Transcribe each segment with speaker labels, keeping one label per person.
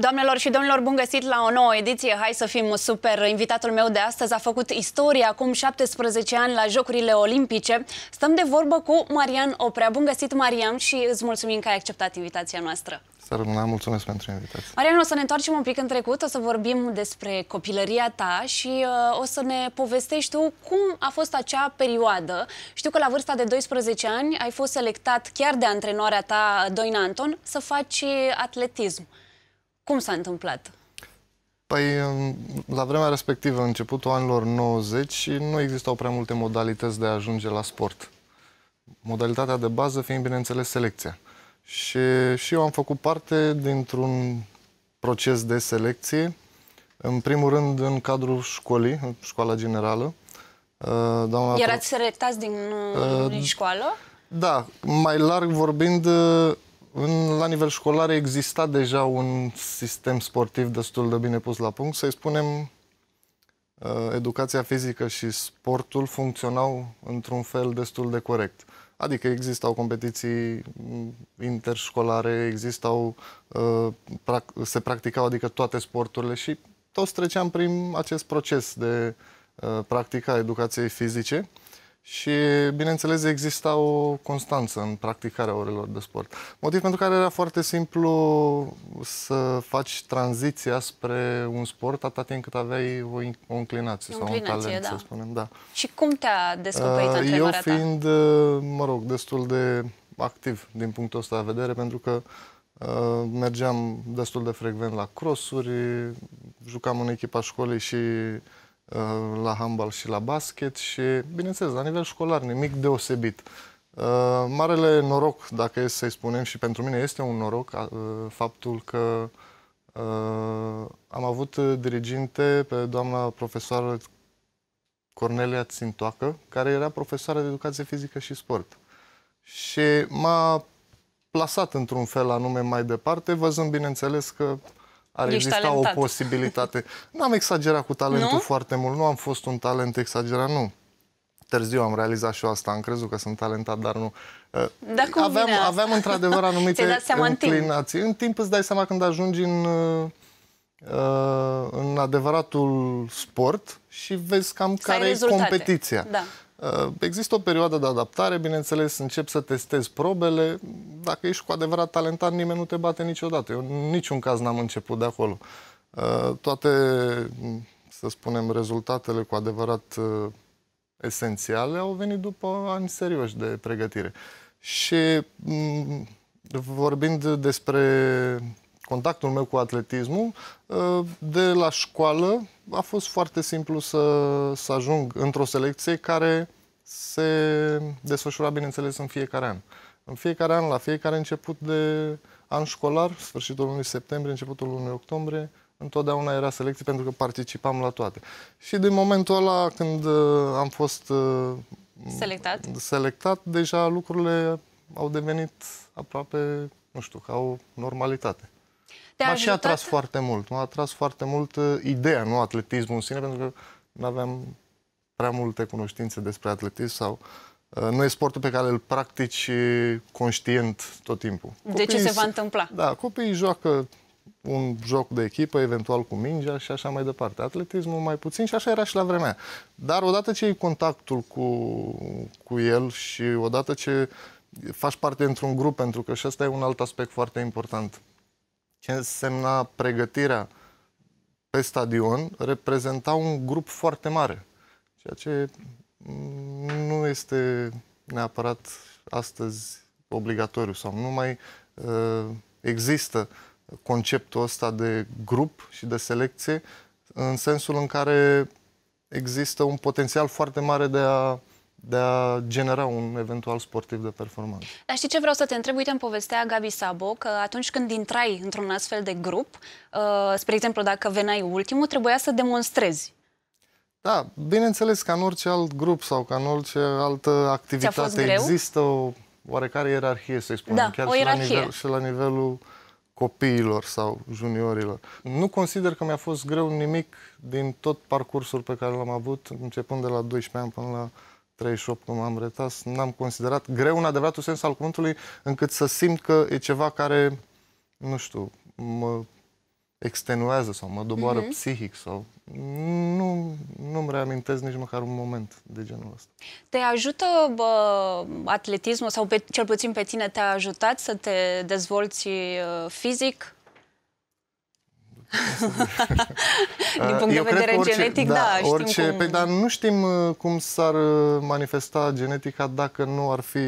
Speaker 1: Doamnelor și domnilor, bun găsit la o nouă ediție. Hai să fim super. Invitatul meu de astăzi a făcut istorie acum 17 ani la Jocurile Olimpice. Stăm de vorbă cu Marian Oprea. Bun găsit, Marian, și îți mulțumim că ai acceptat invitația noastră.
Speaker 2: Să rămână, da, mulțumesc pentru invitație.
Speaker 1: Marian, o să ne întoarcem un pic în trecut, o să vorbim despre copilăria ta și uh, o să ne povestești tu cum a fost acea perioadă. Știu că la vârsta de 12 ani ai fost selectat chiar de antrenoarea ta, Doina Anton, să faci atletism. Uh, cum s-a întâmplat?
Speaker 2: Păi, la vremea respectivă, începutul anilor 90, nu existau prea multe modalități de a ajunge la sport. Modalitatea de bază fiind, bineînțeles, selecția. Și, și eu am făcut parte dintr-un proces de selecție, în primul rând în cadrul școlii, în școala generală. Uh, doamna Erați
Speaker 1: selectați din, uh, din școală?
Speaker 2: Da, mai larg vorbind, uh, în, la nivel școlar exista deja un sistem sportiv destul de bine pus la punct. Să-i spunem, uh, educația fizică și sportul funcționau într-un fel destul de corect. Adică existau competiții mm, interșcolare, existau, uh, se practicau adică toate sporturile și toți treceam prin acest proces de uh, practica educației fizice și, bineînțeles, exista o constanță în practicarea orelor de sport. Motiv pentru care era foarte simplu să faci tranziția spre un sport atâta timp cât aveai o, o inclinație, inclinație sau un talent, da. să spunem. Da.
Speaker 1: Și cum te-a descoperit uh, Eu fiind,
Speaker 2: ta? Uh, mă rog, destul de activ din punctul ăsta de vedere, pentru că uh, mergeam destul de frecvent la crossuri, jucam în echipa școlii și Uh, la handbal și la basket și, bineînțeles, la nivel școlar, nimic deosebit. Uh, marele noroc, dacă e să-i spunem, și pentru mine este un noroc, uh, faptul că am avut diriginte pe doamna profesoară Cornelia Țintoacă, care era profesoară de educație fizică și sport. Și m-a plasat într-un fel anume mai departe, văzând, bineînțeles, că ar Ești exista talentat. o posibilitate. N-am exagerat cu talentul nu? foarte mult, nu am fost un talent exagerat, nu. Târziu am realizat și eu asta, am crezut că sunt talentat, dar nu.
Speaker 1: Da, cum aveam, aveam într-adevăr anumite înclinații.
Speaker 2: În timp. în timp îți dai seama când ajungi în, ă, ă, în adevăratul sport și vezi cam care e competiția. Da. Uh, există o perioadă de adaptare, bineînțeles, încep să testezi probele. Dacă ești cu adevărat talentat, nimeni nu te bate niciodată. Eu în niciun caz n-am început de acolo. Uh, toate, să spunem, rezultatele cu adevărat uh, esențiale au venit după ani serioși de pregătire. Și mm, vorbind despre contactul meu cu atletismul, de la școală a fost foarte simplu să, să ajung într-o selecție care se desfășura, bineînțeles, în fiecare an. În fiecare an, la fiecare început de an școlar, sfârșitul lunii septembrie, începutul lunii octombrie, întotdeauna era selecție pentru că participam la toate. Și din momentul ăla, când uh, am fost uh, selectat, selectat deja lucrurile au devenit aproape, nu știu, ca o normalitate.
Speaker 1: Te-a ajutat? și atras
Speaker 2: foarte mult. M-a atras foarte mult uh, ideea, nu atletismul în sine, pentru că nu aveam prea multe cunoștințe despre atletism sau uh, nu e sportul pe care îl practici conștient tot timpul. Copiii, de ce se va întâmpla? Da, copiii joacă un joc de echipă, eventual cu mingea și așa mai departe. Atletismul mai puțin și așa era și la vremea. Dar odată ce ai contactul cu, cu el și odată ce faci parte într-un grup, pentru că și asta e un alt aspect foarte important ce însemna pregătirea pe stadion, reprezenta un grup foarte mare, ceea ce nu este neapărat astăzi obligatoriu sau nu mai uh, există conceptul ăsta de grup și de selecție în sensul în care există un potențial foarte mare de a de a genera un eventual sportiv de performanță.
Speaker 1: Dar știi ce vreau să te întreb? Uite, îmi povestea Gabi Sabo că atunci când intrai într-un astfel de grup, uh, spre exemplu, dacă veneai ultimul, trebuia să demonstrezi.
Speaker 2: Da, bineînțeles, ca în orice alt grup sau ca în orice altă activitate există o oarecare ierarhie, să-i spunem, da, chiar o Și, la nivel, și la nivelul copiilor sau juniorilor. Nu consider că mi-a fost greu nimic din tot parcursul pe care l-am avut, începând de la 12 ani până la 38 nu m-am retras, n-am considerat greu în adevăratul sens al cuvântului, încât să simt că e ceva care, nu știu, mă extenuează sau mă doboară mm-hmm. psihic sau nu, nu-mi reamintesc nici măcar un moment de genul ăsta.
Speaker 1: Te ajută bă, atletismul sau pe, cel puțin pe tine te-a ajutat să te dezvolți uh, fizic?
Speaker 2: Din punct Eu de vedere orice, genetic, da, da știm orice, cum... Pe, păi, dar nu știm uh, cum s-ar uh, manifesta genetica dacă nu ar fi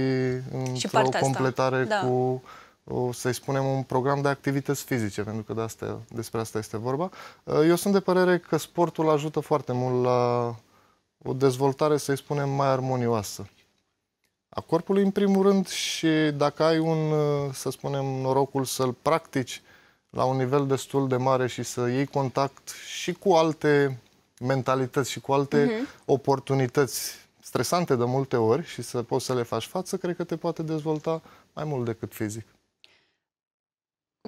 Speaker 2: într-o completare asta. Da. cu să-i spunem, un program de activități fizice, pentru că de asta, despre asta este vorba. Uh, eu sunt de părere că sportul ajută foarte mult la o dezvoltare, să-i spunem, mai armonioasă a corpului, în primul rând, și dacă ai un, să spunem, norocul să-l practici la un nivel destul de mare și să iei contact și cu alte mentalități și cu alte uh-huh. oportunități stresante de multe ori și să poți să le faci față, cred că te poate dezvolta mai mult decât fizic.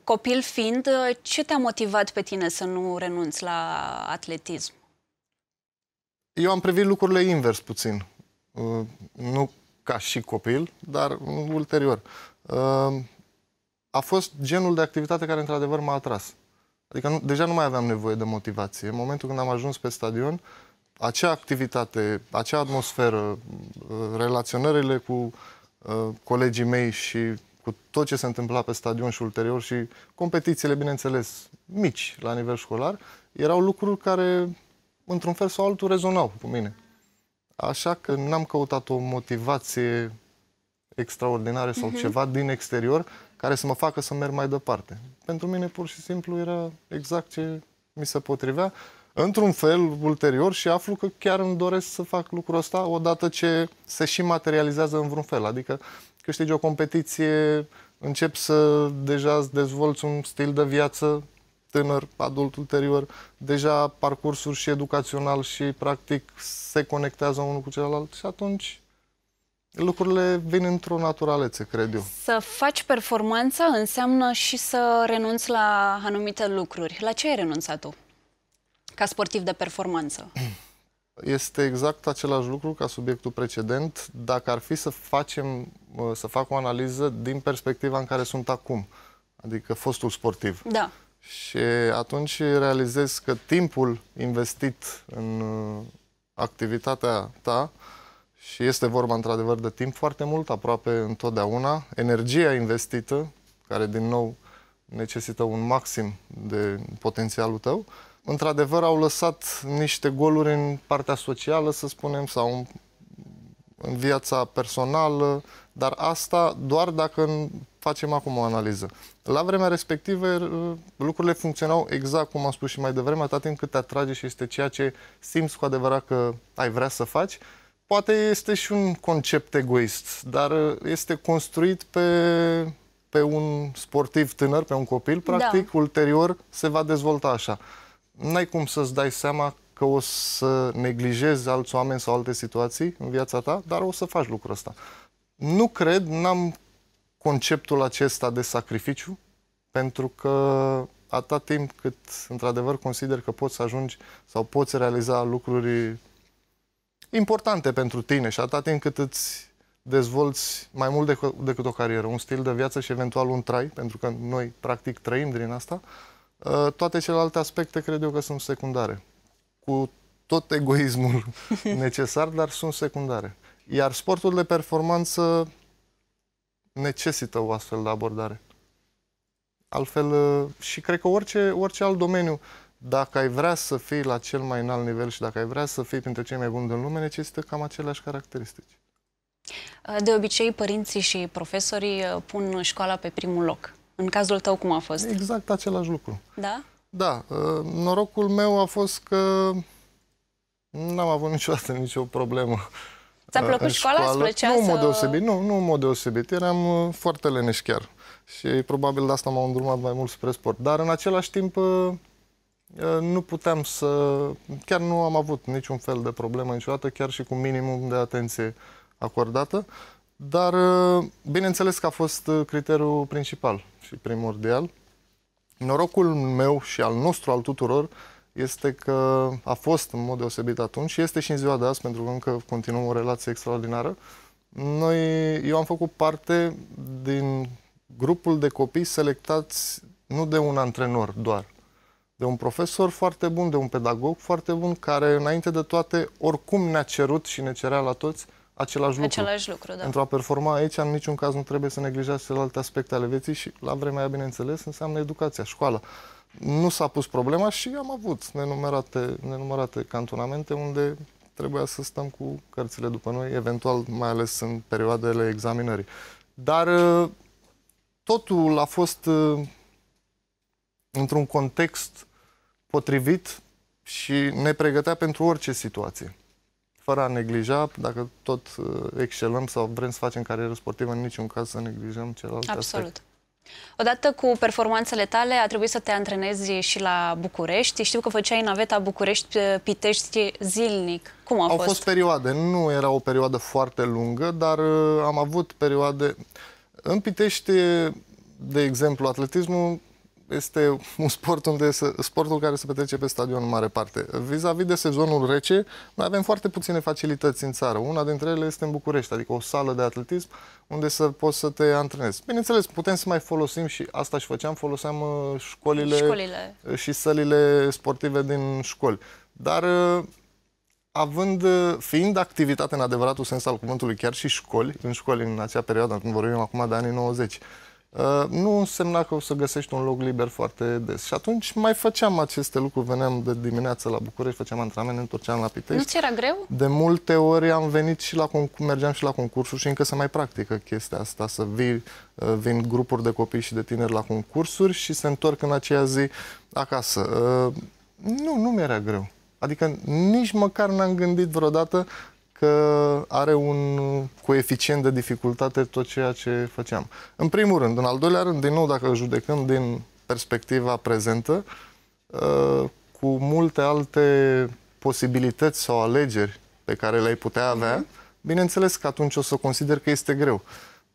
Speaker 1: Copil fiind, ce te-a motivat pe tine să nu renunți la atletism?
Speaker 2: Eu am privit lucrurile invers puțin. Uh, nu ca și copil, dar ulterior. Uh, a fost genul de activitate care într-adevăr m-a atras. Adică nu, deja nu mai aveam nevoie de motivație. În momentul când am ajuns pe stadion, acea activitate, acea atmosferă, uh, relaționările cu uh, colegii mei și cu tot ce se întâmpla pe stadion și ulterior și competițiile, bineînțeles, mici la nivel școlar, erau lucruri care, într-un fel sau altul, rezonau cu mine. Așa că n-am căutat o motivație extraordinară sau uh-huh. ceva din exterior, care să mă facă să merg mai departe. Pentru mine pur și simplu era exact ce mi se potrivea. Într-un fel, ulterior, și aflu că chiar îmi doresc să fac lucrul ăsta odată ce se și materializează în vreun fel. Adică câștigi o competiție, încep să deja dezvolți un stil de viață tânăr, adult ulterior, deja parcursul și educațional și practic se conectează unul cu celălalt și atunci lucrurile vin într-o naturalețe, cred eu.
Speaker 1: Să faci performanță înseamnă și să renunți la anumite lucruri. La ce ai renunțat tu? Ca sportiv de performanță.
Speaker 2: Este exact același lucru ca subiectul precedent, dacă ar fi să facem, uh, să fac o analiză din perspectiva în care sunt acum, adică fostul sportiv. Da. Și atunci realizez că timpul investit în uh, activitatea ta și este vorba într-adevăr de timp foarte mult, aproape întotdeauna, energia investită, care din nou necesită un maxim de potențialul tău, într-adevăr au lăsat niște goluri în partea socială, să spunem, sau în, în viața personală, dar asta doar dacă facem acum o analiză. La vremea respectivă, lucrurile funcționau exact cum am spus și mai devreme, atât timp cât te atrage și este ceea ce simți cu adevărat că ai vrea să faci, poate este și un concept egoist, dar uh, este construit pe, pe un sportiv tânăr, pe un copil, da. practic, da. ulterior se va dezvolta așa. N-ai cum să-ți dai seama că o să neglijezi alți oameni sau alte situații în viața ta, dar o să faci lucrul ăsta. Nu cred, n-am conceptul acesta de sacrificiu, pentru că atâta timp cât într-adevăr consider că poți să ajungi sau poți realiza lucruri importante pentru tine și atâta timp cât îți dezvolți mai mult decât, decât o carieră, un stil de viață și eventual un trai, pentru că noi practic trăim din asta, uh, toate celelalte aspecte cred eu că sunt secundare. Cu tot egoismul necesar, dar sunt secundare. Iar sportul de performanță necesită o astfel de abordare. Altfel, uh, și cred că orice, orice alt domeniu dacă ai vrea să fii la cel mai înalt nivel și dacă ai vrea să fii printre cei mai buni din lume, necesită cam aceleași caracteristici.
Speaker 1: Uh, de obicei, părinții și profesorii uh, pun școala pe primul loc. În cazul tău, cum a fost?
Speaker 2: Exact același lucru. Da? Da. Uh, norocul meu a fost că n-am avut niciodată nicio problemă. Ți-a plăcut școala? școala? Îți plăcea nu, în mod deosebit, nu, nu în mod deosebit. Eram foarte leneș chiar. Și probabil de asta m am îndrumat mai mult spre sport. Dar în același timp Uh, nu puteam să... Chiar nu am avut niciun fel de problemă niciodată, chiar și cu minimum de atenție acordată, dar uh, bineînțeles că a fost uh, criteriul principal și primordial. Norocul meu și al nostru, al tuturor, este că a fost în mod deosebit atunci și este și în ziua de azi, pentru că încă continuăm o relație extraordinară. Noi, eu am făcut parte din grupul de copii selectați nu de un antrenor doar, de un profesor foarte bun, de un pedagog foarte bun, care înainte de toate oricum ne-a cerut și ne cerea la toți același lucru. Același lucru, da. Pentru a performa aici, în niciun caz nu trebuie să neglijați celelalte aspecte ale vieții și la vremea aia, bineînțeles, înseamnă educația, școala. Nu s-a pus problema și am avut nenumărate, nenumărate cantonamente unde trebuia să stăm cu cărțile după noi, eventual mai ales în perioadele examinării. Dar eh, totul a fost eh, într-un context potrivit și ne pregătea pentru orice situație. Fără a neglija, dacă tot uh, excelăm sau vrem să facem carieră sportivă, în niciun caz să neglijăm celălalt Absolut. aspect.
Speaker 1: Odată cu performanțele tale, a trebuit să te antrenezi și la București. Știu că făceai naveta București-Pitești uh, zilnic. Cum a Au fost? Au fost
Speaker 2: perioade. Nu era o perioadă foarte lungă, dar uh, am avut perioade... În Pitești, de exemplu, atletismul este un sport unde se, sportul care se petrece pe stadion în mare parte. Vis-a-vis -vis de sezonul rece, noi avem foarte puține facilități în țară. Una dintre ele este în București, adică o sală de atletism unde să poți să te antrenezi. Bineînțeles, putem să mai folosim și asta și făceam, foloseam uh, școlile, școlile. Uh, și sălile sportive din școli. Dar uh, având, fiind activitate în adevăratul sens al cuvântului, chiar și școli, în școli în acea perioadă, când vorbim acum de anii 90, Uh, nu însemna că o să găsești un loc liber foarte des. Și atunci mai făceam aceste lucruri, veneam de dimineață la București, făceam antrenament, întorceam la Pitești. Nu ți era greu? De multe ori am venit și la mergeam și la concursuri și încă se mai practică chestia asta, să vii, uh, vin grupuri de copii și de tineri la concursuri și se întorc în aceea zi acasă. Uh, nu, nu mi-era greu. Adică nici măcar n-am gândit vreodată că are un coeficient de dificultate tot ceea ce făceam. În primul rând. În al doilea rând, din nou, dacă judecăm din perspectiva prezentă, uh, cu multe alte posibilități sau alegeri pe care le-ai putea avea, mhm. bineînțeles că atunci o să consider că este greu.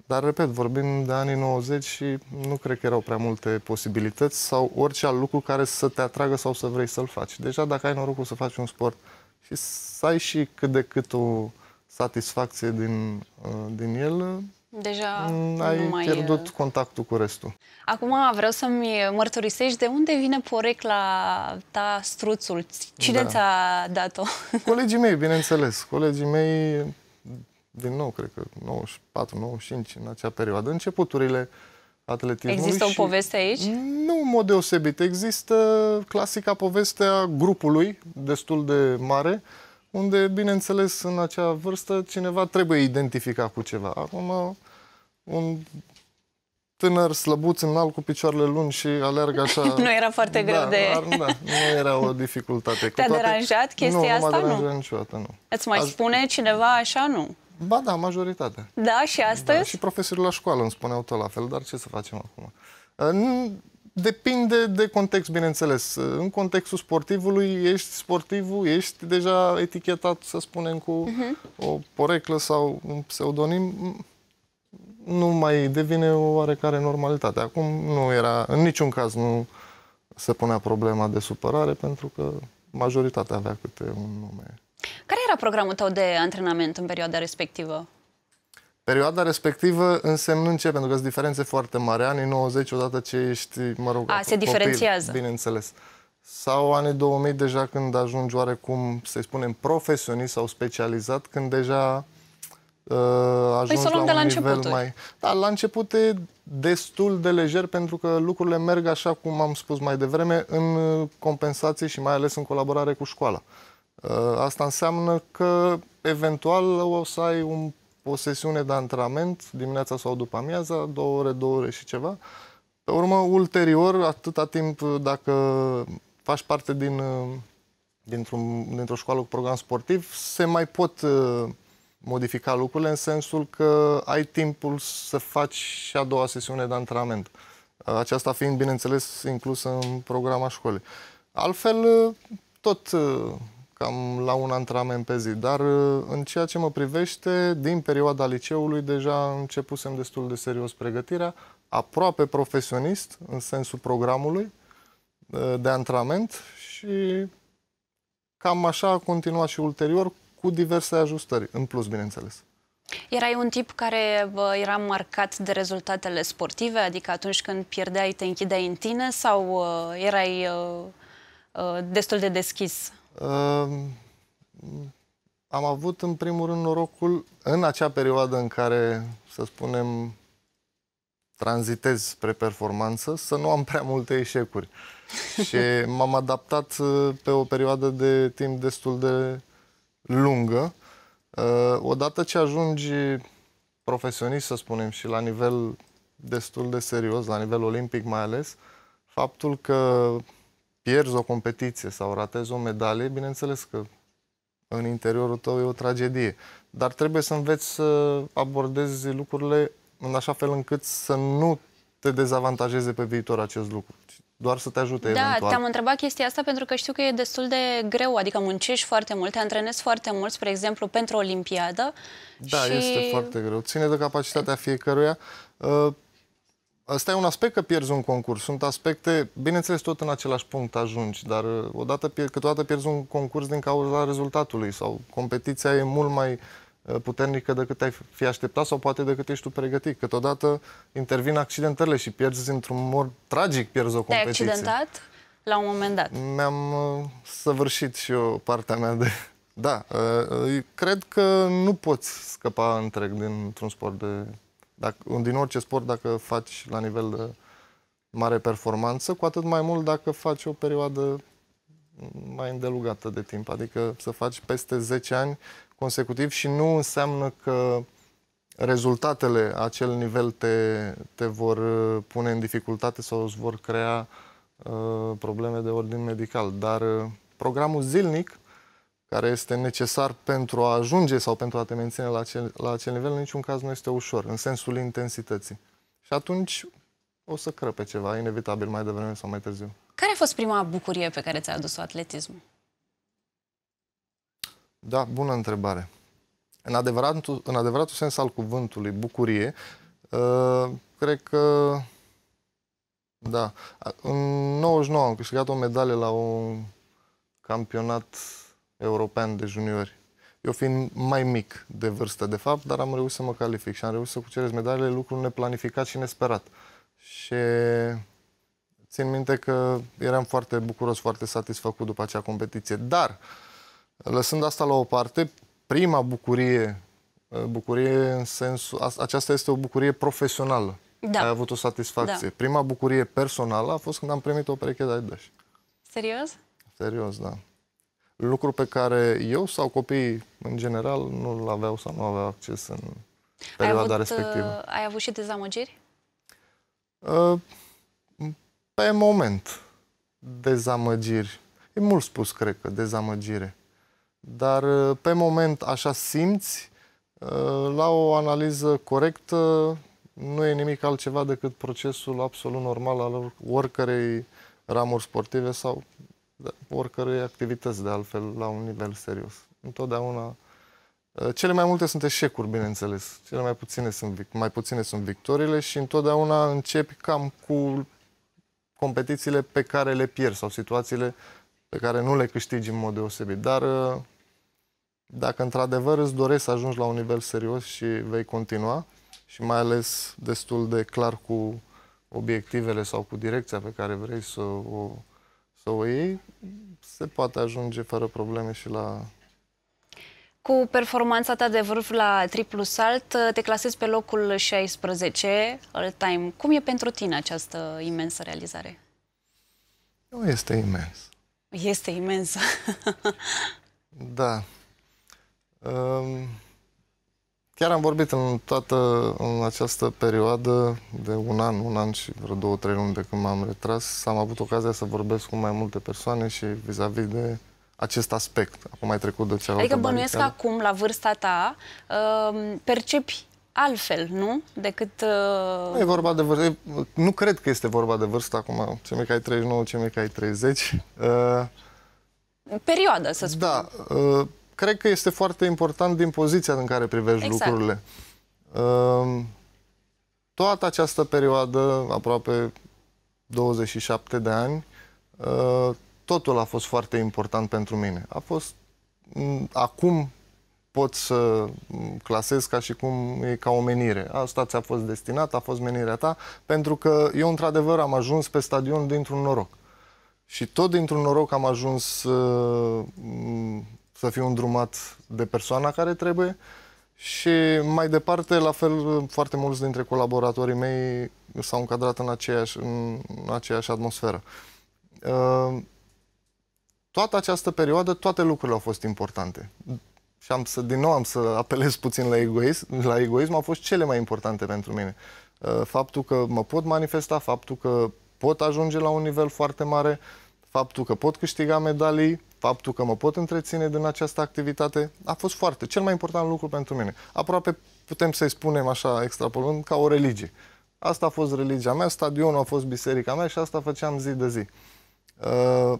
Speaker 2: Dar, repet, vorbim de anii 90 și nu cred că erau prea multe posibilități sau orice alt lucru care să te atragă sau să vrei să-l faci. Deja dacă ai norocul să faci un sport uh, și să ai și cât de cât o satisfacție din, uh, din el,
Speaker 1: Deja mm, ai nu mai... pierdut
Speaker 2: uh, contactul cu restul.
Speaker 1: Acum vreau să-mi mărturisești de unde vine porecla ta struțul? Cine da. ți-a dat-o?
Speaker 2: Colegii mei, bineînțeles. Colegii mei, din nou, cred că 94-95, în acea perioadă. Începuturile uh, atletismului. Există o poveste aici? Nu, în mod deosebit. Există clasica povestea grupului, destul de mare, unde, bineînțeles, în acea vârstă, cineva trebuie identificat cu ceva. Acum, un tânăr slăbuț înalt cu picioarele lungi și alergă așa... nu era
Speaker 1: foarte da, greu de... Ar, da,
Speaker 2: nu era o dificultate. Te-a deranjat chestia nu, asta? Nu, nu m-a deranjat nu? niciodată, nu.
Speaker 1: Îți mai Azi... spune cineva așa? Nu.
Speaker 2: Ba da, majoritatea. Da, și da, astăzi? Da, și profesorii la școală îmi spuneau tot la fel, dar ce să facem acum? Depinde de context, bineînțeles. În contextul sportivului, ești sportivul, ești deja etichetat, să spunem, cu uh-huh. o poreclă sau un pseudonim, nu mai devine o oarecare normalitate. Acum nu era, în niciun caz nu se punea problema de supărare, pentru că majoritatea avea câte un nume
Speaker 1: era programul tău de antrenament în perioada respectivă?
Speaker 2: Perioada respectivă însemnând ce? Pentru că sunt diferențe foarte mari. Anii 90, odată ce ești, mă rog, A, se copil, diferențiază. bineînțeles. Sau anii 2000, deja când ajungi oarecum, să-i spunem, profesionist sau specializat, când deja uh, păi ajungi păi la un de la nivel începuturi. mai... Da, la început e destul de lejer, pentru că lucrurile merg, așa cum am spus mai devreme, în compensații și mai ales în colaborare cu școala. Uh, Uh, asta înseamnă că eventual o să ai un, o sesiune de antrenament dimineața sau după amiaza, două ore, două ore și ceva. Pe urmă, ulterior, atâta timp dacă faci parte din, uh, dintr-un, dintr-o școală cu program sportiv, se mai pot uh, modifica lucrurile în sensul că ai timpul să faci și a doua sesiune de antrenament. Aceasta fiind, bineînțeles, inclusă în programa școlii. Altfel, tot cam la un antrenament pe zi. Dar uh, în ceea ce mă privește, din perioada liceului deja începusem destul de serios pregătirea, aproape profesionist în sensul programului uh, de antrenament și cam așa a continuat și ulterior cu diverse ajustări, în plus, bineînțeles.
Speaker 1: Erai un tip care era marcat de rezultatele sportive, adică atunci când pierdeai te închideai în tine sau uh, erai destul de deschis
Speaker 2: am avut în primul rând norocul în acea perioadă în care, să spunem, tranzitez spre performanță, să nu am prea multe eșecuri. Și m-am adaptat uh, pe o perioadă de timp destul de lungă. Uh, odată ce ajungi profesionist, să spunem, și la nivel destul de serios, la nivel olimpic mai ales, faptul că pierzi o competiție sau ratezi o medalie, bineînțeles că în interiorul tău e o tragedie. Dar trebuie să înveți să abordezi lucrurile în așa fel încât să nu te dezavantajeze pe viitor acest lucru doar să te ajute da, eventual. Da, te-am
Speaker 1: întrebat chestia asta pentru că știu că e destul de greu, adică muncești foarte mult, te antrenezi foarte mult, spre exemplu, pentru Olimpiadă. Da, și... este foarte
Speaker 2: greu. Ține de capacitatea fiecăruia. Uh, Asta e un aspect că pierzi un concurs. Sunt aspecte, bineînțeles, tot în același punct ajungi, dar uh, odată, câteodată pierzi un concurs din cauza rezultatului sau competiția e mult mai uh, puternică decât ai fi așteptat sau poate decât ești tu pregătit. Câteodată intervin accidentările și pierzi într-un mod tragic, pierzi o competiție. Te-ai accidentat
Speaker 1: la un moment dat?
Speaker 2: Mi-am uh, săvârșit și eu partea mea de... Da, cred că nu poți scăpa întreg dintr-un sport de dacă, din orice sport, dacă faci la nivel de mare performanță, cu atât mai mult dacă faci o perioadă mai îndelugată de timp, adică să faci peste 10 ani consecutiv și nu înseamnă că rezultatele, acel nivel te, te vor uh, pune în dificultate sau îți vor crea uh, probleme de ordin medical, dar uh, programul zilnic care este necesar pentru a ajunge sau pentru a te menține la acel, la acel nivel, în niciun caz nu este ușor, în sensul intensității. Și atunci o să crăpe ceva, inevitabil, mai devreme sau mai târziu.
Speaker 1: Care a fost prima bucurie pe care ți-a adus-o atletismul?
Speaker 2: Da, bună întrebare. În adevăratul, în adevăratul sens al cuvântului, bucurie, uh, cred că da. În 99 am câștigat o medalie la un campionat european de juniori. Eu fiind mai mic de vârstă, de fapt, dar am reușit să mă calific și am reușit să cuceresc medalele, lucru neplanificat și nesperat. Și țin minte că eram foarte bucuros, foarte satisfăcut după acea competiție. Dar, lăsând asta la o parte, prima bucurie, bucurie în sensul, aceasta este o bucurie profesională. Da. Ai avut o satisfacție. Da. Prima bucurie personală a fost când am primit o pereche de Adidas. Serios? Serios, da lucru pe care eu sau copiii în general nu-l aveau sau nu aveau acces în perioada ai avut, respectivă.
Speaker 1: Uh, ai avut și dezamăgiri?
Speaker 2: Uh, pe moment, dezamăgiri. E mult spus, cred că, dezamăgire. Dar uh, pe moment așa simți, la o analiză corectă, nu e nimic altceva decât procesul absolut normal al oricărei ramuri sportive sau da, oricărei activități, de altfel, la un nivel serios. Întotdeauna eh, cele mai multe sunt eșecuri, bineînțeles. Cele mai puține sunt, mai puține sunt victorile și întotdeauna începi cam cu competițiile pe care le pierzi sau situațiile pe care nu le câștigi în mod deosebit. Dar eh, dacă într-adevăr îți dorești să ajungi la un nivel serios și vei continua și mai ales destul de clar cu obiectivele sau cu direcția pe care vrei să o să o iei, se poate ajunge fără probleme și la...
Speaker 1: Cu performanța ta de vârf la triplu salt, te clasezi pe locul 16 all time. Cum e pentru tine această imensă realizare?
Speaker 2: Nu este imens.
Speaker 1: Este imensă.
Speaker 2: da. Um... Chiar am vorbit în toată în această perioadă de un an, un an și vreo două, trei luni de când m-am retras, am avut ocazia să vorbesc cu mai multe persoane și vis-a-vis -vis de acest aspect. Acum ai trecut de cealaltă Adică bănuiesc că
Speaker 1: acum, la vârsta ta, uh, percepi altfel, nu? Decât... Uh... Nu e vorba
Speaker 2: de vârstă. Nu cred că este vorba de vârstă acum. Ce mic ai 39, ce mic ai 30. Da,
Speaker 1: uh... Perioada, să spun. Da.
Speaker 2: Uh, cred că este foarte important din poziția în care privești exact. lucrurile. Ehm, toată această perioadă, aproape 27 de ani, ehm, totul a fost foarte important pentru mine. A fost acum pot să clasez ca și cum e ca o menire. Asta ți-a fost destinat, a fost menirea ta, pentru că eu într-adevăr am ajuns pe stadion dintr-un noroc. Și tot dintr-un noroc am ajuns uh, să fiu îndrumat de persoana care trebuie și mai departe, la fel, foarte mulți dintre colaboratorii mei s-au încadrat în aceeași, în aceeași atmosferă. Uh, toată această perioadă, toate lucrurile au fost importante. Și am să, din nou am să apelez puțin la egoism, la egoism au fost cele mai importante pentru mine. Uh, faptul că mă pot manifesta, faptul că pot ajunge la un nivel foarte mare, faptul că pot câștiga medalii, faptul că mă pot întreține din această activitate a fost foarte, cel mai important lucru pentru mine. Aproape putem să-i spunem așa, extrapolând, ca o religie. Asta a fost religia mea, stadionul a fost biserica mea și asta făceam zi de zi. Uh,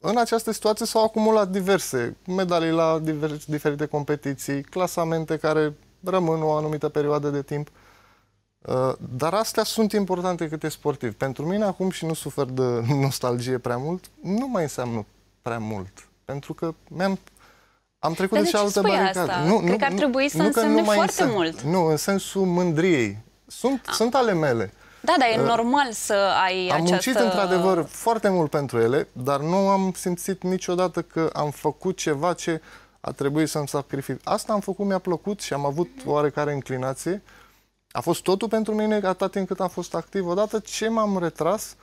Speaker 2: în această situație s-au acumulat diverse medalii la diverse, diferite competiții, clasamente care rămân o anumită perioadă de timp. Uh, dar astea sunt importante cât e sportiv. Pentru mine acum și nu sufer de nostalgie prea mult, nu mai înseamnă prea mult. Pentru că mi-am am trecut Dar de, de altă baricadă. Asta? Nu, Cred nu, că ar trebui să nu, însemne nu foarte însemn, mult. Nu, în sensul mândriei. Sunt, A. Ah. sunt ale mele.
Speaker 1: Da, dar e uh, normal să ai Am această... muncit într-adevăr
Speaker 2: foarte mult pentru ele, dar nu am simțit niciodată că am făcut ceva ce a trebuit să-mi sacrific. Asta am făcut, mi-a plăcut și am avut mm. oarecare inclinație. A fost totul pentru mine atât timp cât am fost activ. Odată ce m-am retras,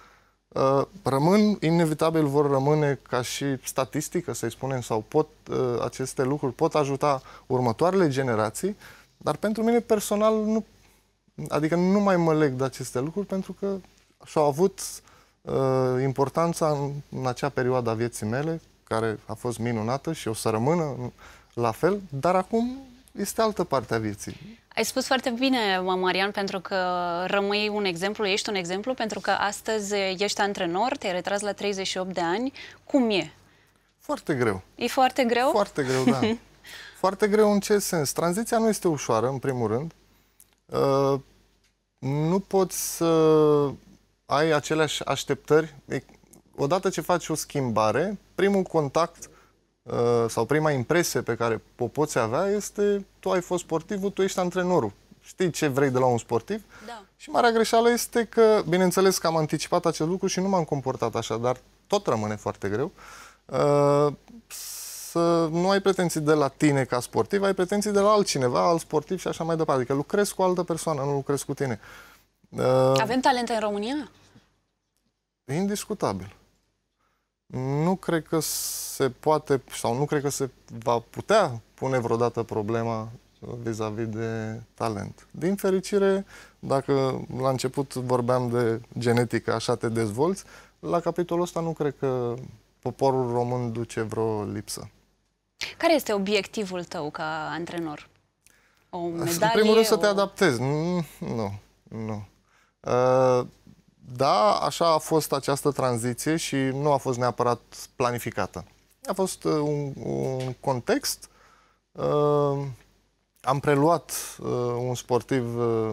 Speaker 2: Uh, rămân, inevitabil vor rămâne ca și statistică, să-i spunem, sau pot, uh, aceste lucruri pot ajuta următoarele generații, dar pentru mine personal nu, adică nu mai mă leg de aceste lucruri pentru că și-au avut uh, importanța în, în acea perioadă a vieții mele, care a fost minunată și o să rămână la fel, dar acum este altă parte a vieții.
Speaker 1: Ai spus foarte bine, Marian, pentru că rămâi un exemplu, ești un exemplu, pentru că astăzi ești antrenor, te-ai retras la 38 de ani. Cum e?
Speaker 2: Foarte greu.
Speaker 1: E foarte greu? Foarte greu, da.
Speaker 2: foarte greu în ce sens? Tranziția nu este ușoară, în primul rând. Uh, nu poți să ai aceleași așteptări. Odată ce faci o schimbare, primul contact Uh, sau prima impresie pe care o poți avea este tu ai fost sportivul, tu ești antrenorul. Știi ce vrei de la un sportiv? Da. Și marea greșeală este că, bineînțeles că am anticipat acest lucru și nu m-am comportat așa, dar tot rămâne foarte greu. Uh, să nu ai pretenții de la tine ca sportiv, ai pretenții de la altcineva, alt sportiv și așa mai departe. Adică lucrezi cu o altă persoană, nu lucrezi cu tine. Uh,
Speaker 1: Avem talente în România?
Speaker 2: Indiscutabil nu cred că se poate sau nu cred că se va putea pune vreodată problema vis-a-vis -vis de talent. Din fericire, dacă la început vorbeam de genetică, așa te dezvolți, la capitolul ăsta nu cred că poporul român duce vreo lipsă.
Speaker 1: Care este obiectivul tău ca antrenor? O medalie? În primul rând o... să te
Speaker 2: adaptezi. Mm, nu, nu. Uh, da, așa a fost această tranziție și nu a fost neapărat planificată. A fost uh, un, un context. Uh, am preluat uh, un sportiv uh,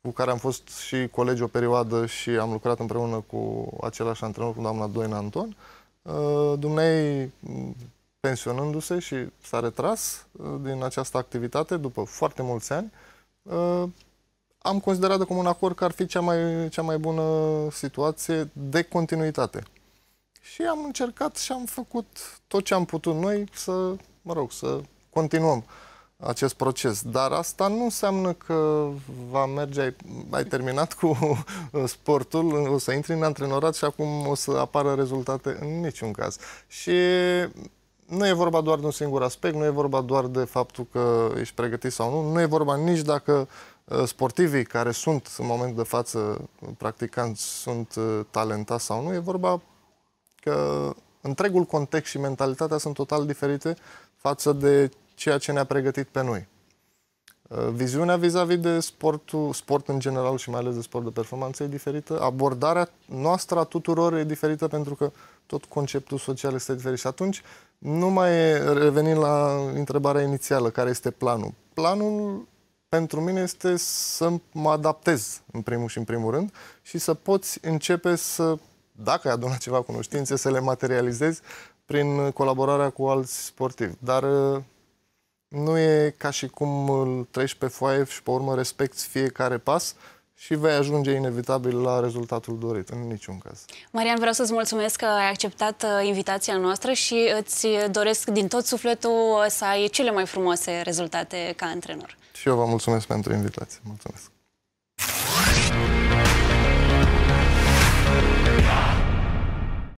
Speaker 2: cu care am fost și colegi o perioadă și am lucrat împreună cu același antrenor, cu doamna Doina Anton. Uh, dumnei pensionându-se și s-a retras uh, din această activitate după foarte mulți ani, am considerat de comun acord că ar fi cea mai, cea mai bună situație de continuitate. Și am încercat și am făcut tot ce am putut noi să, mă rog, să continuăm acest proces. Dar asta nu înseamnă că va merge, ai, ai terminat cu sportul, o să intri în antrenorat și acum o să apară rezultate în niciun caz. Și nu e vorba doar de un singur aspect, nu e vorba doar de faptul că ești pregătit sau nu, nu e vorba nici dacă Uh, sportivii care sunt în momentul de față practicanți sunt uh, talentați sau nu, e vorba că întregul context și mentalitatea sunt total diferite față de ceea ce ne-a pregătit pe noi. Uh, viziunea vis-a-vis -vis de sportul, sport în general și mai ales de sport de performanță e diferită. Abordarea noastră a tuturor e diferită pentru că tot conceptul social este diferit. Și atunci, nu mai revenim la întrebarea inițială, care este planul. Planul pentru mine este să mă adaptez, în primul și în primul rând, și să poți începe să, dacă ai adunat ceva cunoștințe, să le materializezi prin colaborarea cu alți sportivi. Dar uh, nu e ca și cum îl treci pe foaie și pe urmă respecti fiecare pas, și vei ajunge inevitabil la rezultatul dorit, în niciun caz.
Speaker 1: Marian, vreau să-ți mulțumesc că ai acceptat uh, invitația noastră și îți doresc din tot sufletul uh, să ai cele mai frumoase rezultate ca antrenor.
Speaker 2: Și eu vă mulțumesc pentru invitație. Mulțumesc!